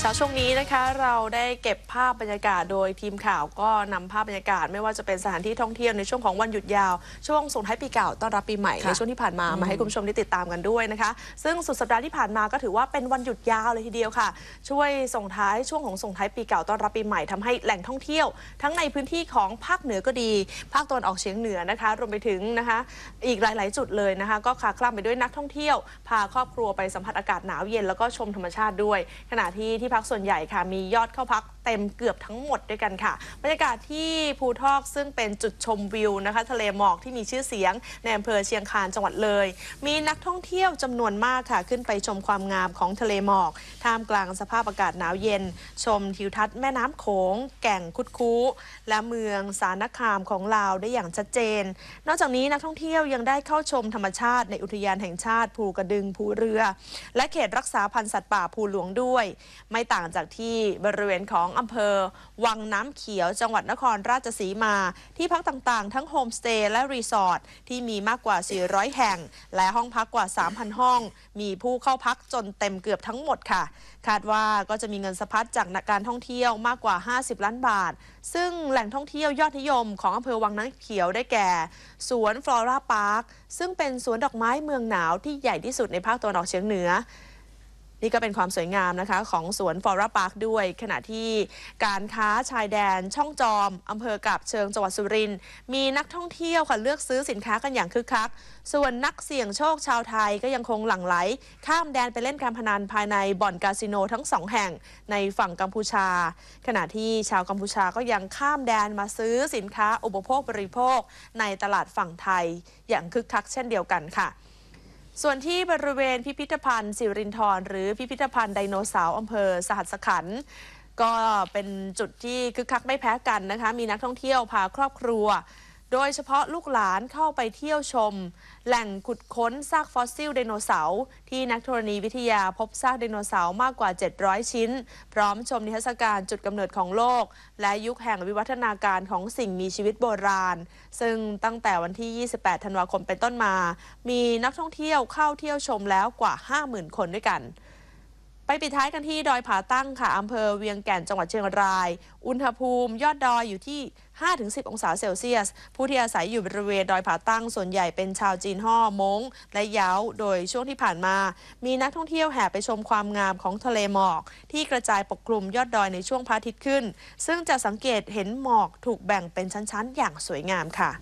เช้าช่วงนี้นะคะเราได้เก็บภาพบรรยากาศโดย ทีมข่าวก็นำภาพบรรยากาศ ไม่ว่าจะเป็นสถานที่ท่องเที่ยวในช่วงของวันหยุดยาวช่วงส่งท้ายปีเก่าต้อนรับปีใหม่ในช่วงที่ผ่านมามาให้คุณผู้ชมได้ติดตามกันด้วยนะคะซึ่งสุดสัปดาห์ที่ผ่านมาก็ถือว่าเป็นวันหยุดยาวเลยทีเดียวค่ะ ช่วยส่งท้ายช่วงของส่งท้ายปีเก่าต้อนรับปีใหม่ทำให้แหล่งท่องเที่ยว ทั้งในพื้นที่ของภาคเหนือก็ดี ภาคตะวันออกเฉียงเหนือนะคะ รวมไปถึงนะคะอีกหลาย ๆ จุดเลยนะคะก็คลาคล่ำไปด้วยนักท่องเที่ยวพาครอบครัวไปสัมผัสอากาศหนาวเย็นแล้วก็ชมธรรมชาติด้วย ขณะที่ที่พักส่วนใหญ่ค่ะมียอดเข้าพักเต็มเกือบทั้งหมดด้วยกันค่ะบรรยากาศที่ภูทอกซึ่งเป็นจุดชมวิวนะคะ ทะเลหมอกที่มีชื่อเสียงในอำเภอเชียงคานจังหวัดเลย มีนักท่องเที่ยวจำนวนมากค่ะขึ้นไปชมความงามของทะเลหมอกท่ามกลางสภาพอากาศหนาวเย็น ชมทิวทัศน์แม่น้ำโขงแก่งคุดคูและเมืองสารคามของลาวได้อย่างชัดเจน นอกจากนี้นักท่องเที่ยวยังได้เข้าชมธรรมชาติในอุทยานแห่งชาติภูกระดึงภูเรือ และเขตรักษาพันธุ์สัตว์ป่าภูหลวงด้วยไม่ต่างจากที่บริเวณของอำเภอวังน้ำเขียวจังหวัดนครราชสีมา ที่พักต่างๆทั้งโฮมสเตย์และรีสอร์ทที่มีมากกว่า 400 แห่ง และห้องพักกว่า 3,000 ห้อง มีผู้เข้าพักจนเต็มเกือบทั้งหมดค่ะ คาดว่าก็จะมีเงินสะพัดจากการท่องเที่ยวมากกว่า 50 ล้านบาท ซึ่งแหล่งท่องเที่ยวยอดนิยมของอำเภอวังน้ำเขียวได้แก่สวนฟลอราพาร์คซึ่งเป็นสวนดอกไม้เมืองหนาวที่ใหญ่ที่สุดในภาคตะวันออกเฉียงเหนือนี่ก็เป็นความสวยงามนะคะของสวนฟอร์ปาร์คด้วย ขณะที่การค้าชายแดนช่องจอม อำเภอกับเชิงจังหวัดสุรินทร์มีนักท่องเที่ยวค่ะ เลือกซื้อสินค้ากันอย่างคึกคัก ส่วนนักเสี่ยงโชคชาวไทยก็ยังคงหลั่งไหล ข้ามแดนไปเล่นการพนันภายในบ่อนคาสิโนทั้งสองแห่งในฝั่งกัมพูชา ขณะที่ชาวกัมพูชาก็ยังข้ามแดนมาซื้อสินค้าอุปโภคบริโภคในตลาดฝั่งไทยอย่างคึกคักเช่นเดียวกันค่ะส่วนที่บริเวณพิพิธภัณฑ์ สิรินทร หรือพิพิธภัณฑ์ไดโนเสาร์อำเภอ สหัสขันก็เป็นจุดที่คึกคักไม่แพ้กันนะคะ มีนักท่องเที่ยวพาครอบครัวโดยเฉพาะลูกหลานเข้าไปเที่ยวชม แหล่งขุดค้นซากฟอสซิลไดโนเสาร์ที่นักธรณีวิทยาพบซากไดโนเสาร์มากกว่า 700 ชิ้น พร้อมชมนิทรรศการจุดกำเนิดของโลก และยุคแห่งวิวัฒนาการของสิ่งมีชีวิตโบราณ ซึ่งตั้งแต่วันที่ 28 ธันวาคมเป็นต้นมา มีนักท่องเที่ยวเข้าเที่ยวชมแล้วกว่า 50,000คนด้วยกันไปปิดท้ายกันที่ดอยผาตั้งค่ะอำเภอ เวียงแก่นจังหวัดเชียงราย อุณหภูมิยอดดอยอยู่ที่ 5-10 องศาเซลเซียส ผู้ที่อาศัยอยู่บริเวณดอยผาตั้งส่วนใหญ่เป็นชาวจีนฮ่อมงและยาวโดยช่วงที่ผ่านมา มีนักท่องเที่ยวแห่ไปชมความงามของทะเลหมอก ที่กระจายปกคลุมยอดดอยในช่วงพระอาทิตย์ขึ้น ซึ่งจะสังเกตเห็นหมอกถูกแบ่งเป็นชั้น ๆ อย่างสวยงามค่ะ